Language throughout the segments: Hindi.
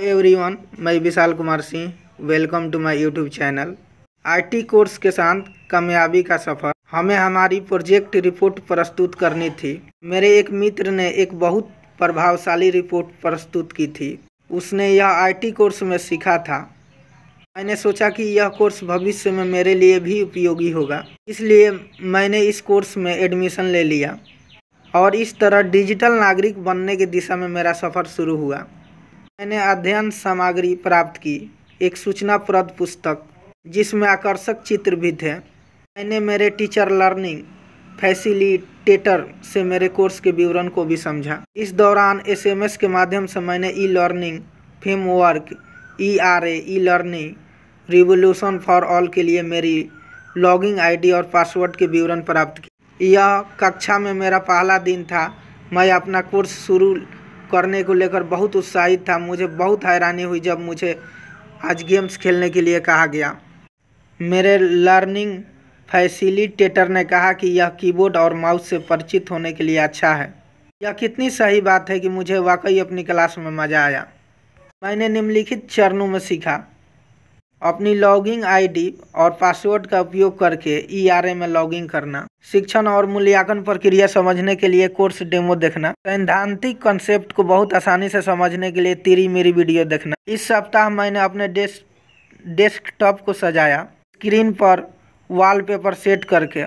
हेलो एवरीवन मैं Vishal Kumar Singh welcome to my YouTube channel IT course के साथ कामयाबी का सफ़र हमें हमारी प्रोजेक्ट रिपोर्ट प्रस्तुत करनी थी मेरे एक मित्र ने एक बहुत प्रभावशाली रिपोर्ट प्रस्तुत की थी उसने यह आईटी कोर्स में सीखा था मैंने सोचा कि यह कोर्स भविष्य में मेरे लिए भी उपयोगी होगा इसलिए मैंने इस कोर्स में एडमिशन ले लिया और इस तरह डिजिटल नागरिक बनने की दिशा में मेरा सफ़र शुरू हुआ मैंने अध्ययन सामग्री प्राप्त की एक सूचनाप्रद पुस्तक जिसमें आकर्षक चित्र भी थे मैंने मेरे टीचर लर्निंग फैसिलिटेटर से मेरे कोर्स के विवरण को भी समझा इस दौरान एसएमएस के माध्यम से मैंने e learning framework E R A e learning revolution for all के लिए मेरी लॉगिंग आईडी और पासवर्ड के विवरण प्राप्त किया यह कक्षा में मेरा पहला दिन था मैं अपना कोर्स शुरू करने को लेकर बहुत उत्साहित था मुझे बहुत हैरानी हुई जब मुझे आज गेम्स खेलने के लिए कहा गया मेरे लर्निंग फैसिलिटेटर ने कहा कि यह कीबोर्ड और माउस से परिचित होने के लिए अच्छा है यह कितनी सही बात है कि मुझे वाकई अपनी क्लास में मज़ा आया मैंने निम्नलिखित चरणों में सीखा अपनी लॉगिंग आईडी और पासवर्ड का उपयोग करके ई आर ए में लॉगिंग करना शिक्षण और मूल्यांकन प्रक्रिया समझने के लिए कोर्स डेमो देखना सैद्धांतिक कंसेप्ट को बहुत आसानी से समझने के लिए तीरी मेरी वीडियो देखना इस सप्ताह मैंने अपने डेस्क डेस्कटॉप को सजाया स्क्रीन पर वॉलपेपर सेट करके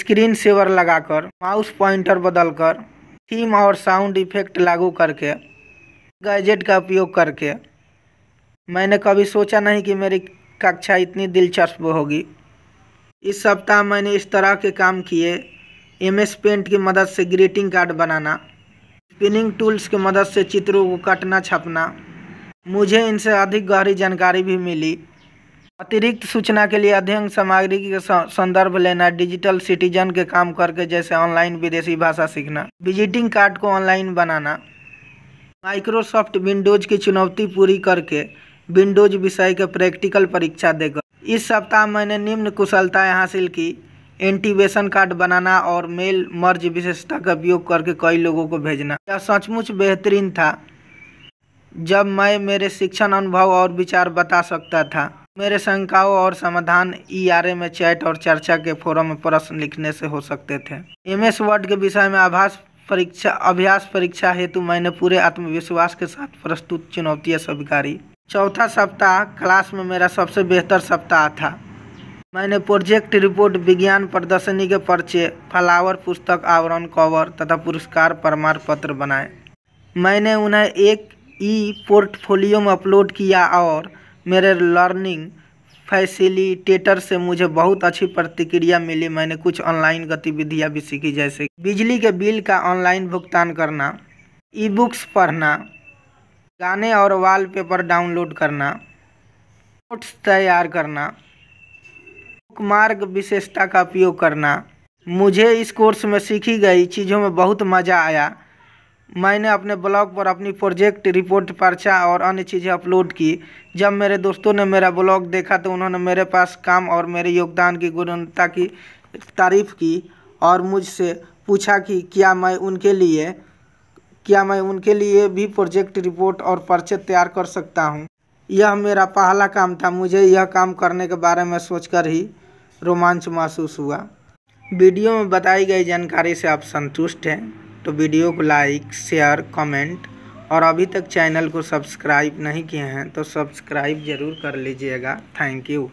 स्क्रीन सेवर लगाकर माउस पॉइंटर बदलकर थीम और साउंड इफेक्ट लागू करके गैजेट का उपयोग करके मैंने कभी सोचा नहीं कि मेरी कक्षा इतनी दिलचस्प होगी इस सप्ताह मैंने इस तरह के काम किए एम एस पेंट की मदद से ग्रीटिंग कार्ड बनाना स्पिनिंग टूल्स की मदद से चित्रों को काटना छपना मुझे इनसे अधिक गहरी जानकारी भी मिली अतिरिक्त सूचना के लिए अध्ययन सामग्री का संदर्भ लेना डिजिटल सिटीजन के काम करके जैसे ऑनलाइन विदेशी भाषा सीखना विजिटिंग कार्ड को ऑनलाइन बनाना माइक्रोसॉफ्ट विंडोज़ की चुनौती पूरी करके विंडोज विषय के प्रैक्टिकल परीक्षा देकर इस सप्ताह मैंने निम्न कुशलताएँ हासिल की एंटीवेशन कार्ड बनाना और मेल मर्ज विशेषता का उपयोग करके कई लोगों को भेजना यह सचमुच बेहतरीन था जब मैं मेरे शिक्षण अनुभव और विचार बता सकता था मेरे शंकाओं और समाधान ई आर ए में चैट और चर्चा के फोरम में प्रश्न लिखने से हो सकते थे एम एस वर्ड के विषय में आभास परीक्षा अभ्यास परीक्षा हेतु मैंने पूरे आत्मविश्वास के साथ प्रस्तुत चुनौतियाँ स्वीकारी चौथा सप्ताह क्लास में मेरा सबसे बेहतर सप्ताह था मैंने प्रोजेक्ट रिपोर्ट विज्ञान प्रदर्शनी के पर्चे फ्लावर पुस्तक आवरण कवर तथा पुरस्कार प्रमाण पत्र बनाए मैंने उन्हें एक ई पोर्टफोलियो में अपलोड किया और मेरे लर्निंग फैसिलिटेटर से मुझे बहुत अच्छी प्रतिक्रिया मिली मैंने कुछ ऑनलाइन गतिविधियाँ भी सीखी जैसे बिजली के बिल का ऑनलाइन भुगतान करना ई बुक्स पढ़ना गाने और वॉलपेपर डाउनलोड करना नोट्स तैयार करना बुकमार्क विशेषता का उपयोग करना मुझे इस कोर्स में सीखी गई चीज़ों में बहुत मज़ा आया मैंने अपने ब्लॉग पर अपनी प्रोजेक्ट रिपोर्ट पर्चा और अन्य चीज़ें अपलोड की जब मेरे दोस्तों ने मेरा ब्लॉग देखा तो उन्होंने मेरे पास काम और मेरे योगदान की गुणवत्ता की तारीफ की और मुझसे पूछा कि क्या मैं उनके लिए क्या मैं उनके लिए भी प्रोजेक्ट रिपोर्ट और पर्चे तैयार कर सकता हूँ यह मेरा पहला काम था मुझे यह काम करने के बारे में सोचकर ही रोमांच महसूस हुआ वीडियो में बताई गई जानकारी से आप संतुष्ट हैं तो वीडियो को लाइक शेयर कमेंट और अभी तक चैनल को सब्सक्राइब नहीं किए हैं तो सब्सक्राइब ज़रूर कर लीजिएगा थैंक यू